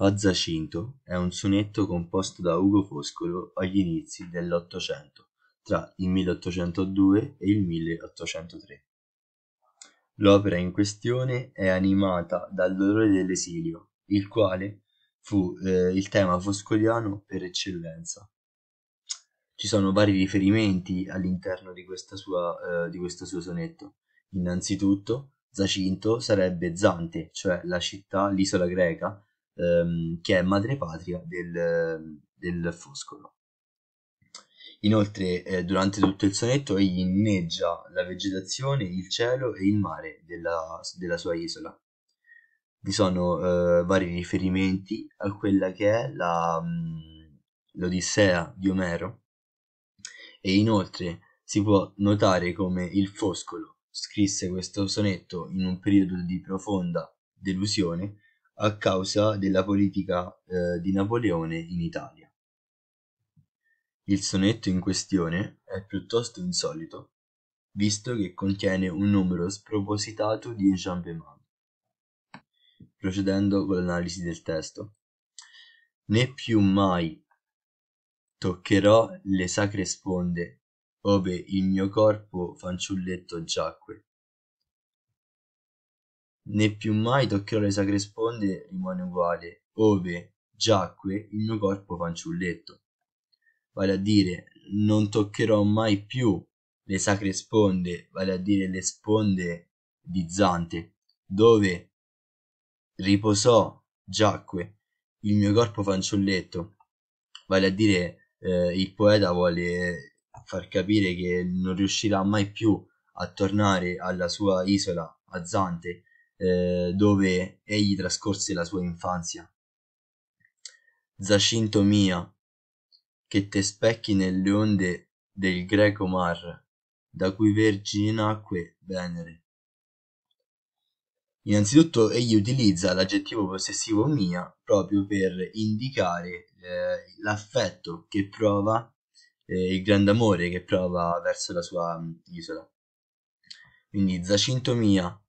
Ho Giacinto è un sonetto composto da Ugo Foscolo agli inizi dell'Ottocento, tra il 1802 e il 1803. L'opera in questione è animata dal dolore dell'esilio, il quale fu eh, il tema foscoliano per eccellenza. Ci sono vari riferimenti all'interno di, sua, eh, di questo suo sonetto. Innanzitutto, Zacinto sarebbe Zante, cioè la città, l'isola greca, ehm, che è madrepatria del, del foscolo. Inoltre, eh, durante tutto il sonetto, egli inneggia la vegetazione, il cielo e il mare della, della sua isola. Vi sono eh, vari riferimenti a quella che è la, mm, l'Odissea di Omero, e inoltre si può notare come il Foscolo scrisse questo sonetto in un periodo di profonda delusione a causa della politica eh, di Napoleone in Italia. Il sonetto in questione è piuttosto insolito, visto che contiene un numero spropositato di enjambement. Procedendo con l'analisi del testo. Né più mai toccherò le sacre sponde, ove il mio corpo fanciulletto giacque né più mai toccherò le sacre sponde rimane uguale ove giacque il mio corpo fanciulletto vale a dire non toccherò mai più le sacre sponde vale a dire le sponde di Zante dove riposò giacque il mio corpo fanciulletto vale a dire eh, il poeta vuole far capire che non riuscirà mai più a tornare alla sua isola a Zante eh, dove egli trascorse la sua infanzia. Zacinto mia, che te specchi nelle onde del greco mar, da cui vergine nacque Venere. Innanzitutto egli utilizza l'aggettivo possessivo mia proprio per indicare eh, l'affetto che prova, eh, il grande amore che prova verso la sua mm, isola. Quindi Zacinto mia,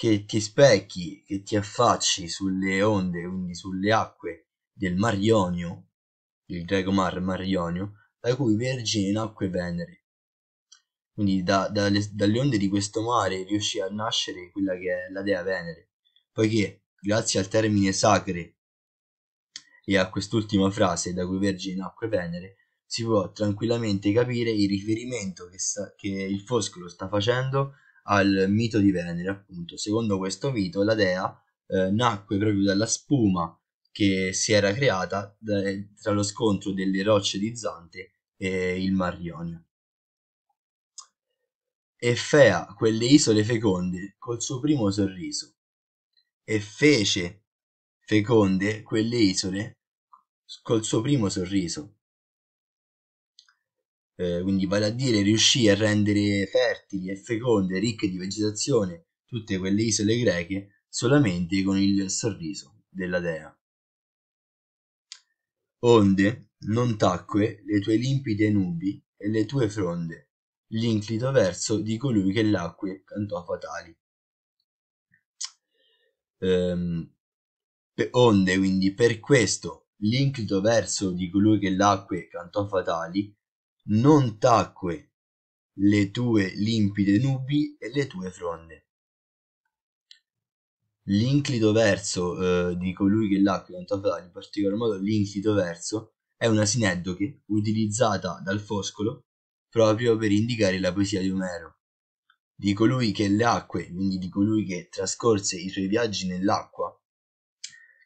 che ti specchi, che ti affacci sulle onde, quindi sulle acque del Mar Ionio, il greco Mar Mar Ionio, da cui vergine nacque Venere. Quindi da, da, dalle, dalle onde di questo mare riuscì a nascere quella che è la dea Venere, poiché grazie al termine sacre e a quest'ultima frase da cui vergine nacque Venere, si può tranquillamente capire il riferimento che, che il Foscolo sta facendo al mito di Venere, appunto. Secondo questo mito, la dea eh, nacque proprio dalla spuma che si era creata da, eh, tra lo scontro delle rocce di Zante e il Mar Ionio. E fea quelle isole feconde col suo primo sorriso, e fece feconde quelle isole col suo primo sorriso, eh, quindi vale a dire riuscì a rendere fertili e feconde, ricche di vegetazione, tutte quelle isole greche solamente con il sorriso della dea. Onde non tacque le tue limpide nubi e le tue fronde, l'inclito verso di colui che l'acque cantò fatali. Ehm, onde quindi per questo l'inclito verso di colui che l'acque cantò fatali non tacque le tue limpide nubi e le tue fronde l'inclito verso eh, di colui che l'acqua contemplava, in particolar modo l'inclito verso, è una sineddoche utilizzata dal Foscolo proprio per indicare la poesia di Omero. Di colui che le acque, quindi di colui che trascorse i suoi viaggi nell'acqua,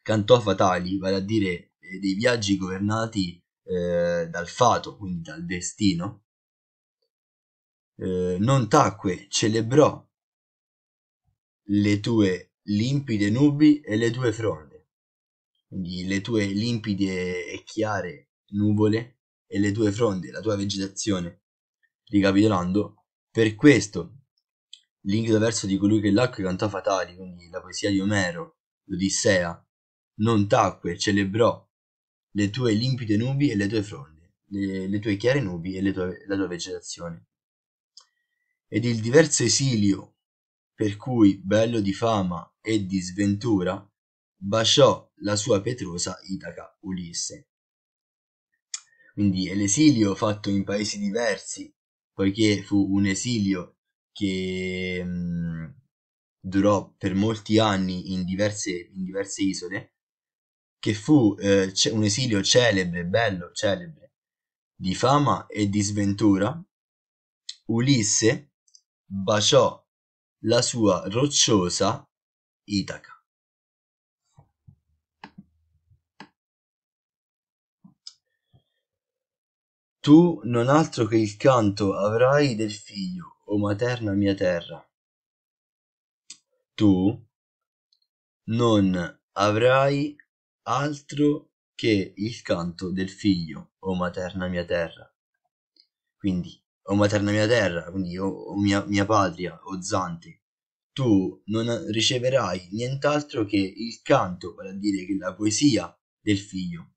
cantò fatali, vale a dire eh, dei viaggi governati eh, dal fato, quindi dal destino, eh, non tacque, celebrò le tue limpide nubi e le tue fronde, quindi le tue limpide e chiare nuvole e le tue fronde, la tua vegetazione. Ricapitolando, per questo l'inquido verso di colui che l'acqua cantò fatali, quindi la poesia di Omero, l'Odissea, non tacque, celebrò le tue limpide nubi e le tue fronde, le, le tue chiare nubi e tue, la tua vegetazione. Ed il diverso esilio, per cui, bello di fama e di sventura, baciò la sua petrosa Itaca Ulisse. Quindi è l'esilio fatto in paesi diversi, poiché fu un esilio che mh, mm, durò per molti anni in diverse, in diverse isole, che fu eh, un esilio celebre, bello, celebre, di fama e di sventura, Ulisse baciò la sua rocciosa Itaca. Tu non altro che il canto avrai del figlio, o materna mia terra. Tu non avrai altro che il canto del figlio, o materna mia terra. Quindi, o materna mia terra, quindi o, o mia, mia patria, o Zante, tu non riceverai nient'altro che il canto, vale a dire che la poesia del figlio.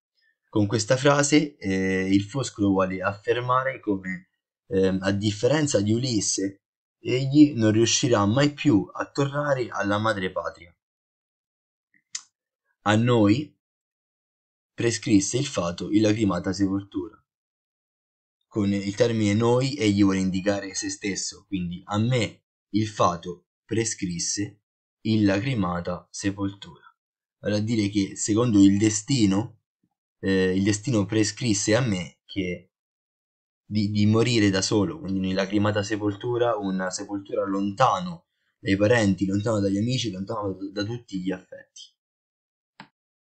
Con questa frase eh, il Foscolo vuole affermare come, eh, a differenza di Ulisse, egli non riuscirà mai più a tornare alla madre patria. A noi, prescrisse il fato in lacrimata sepoltura. Con il termine noi egli vuole indicare se stesso, quindi a me il fato prescrisse in lacrimata sepoltura. Vale a dire che secondo il destino, eh, il destino prescrisse a me che di, di morire da solo, quindi in lacrimata sepoltura, una sepoltura lontano dai parenti, lontano dagli amici, lontano da, da tutti gli affetti.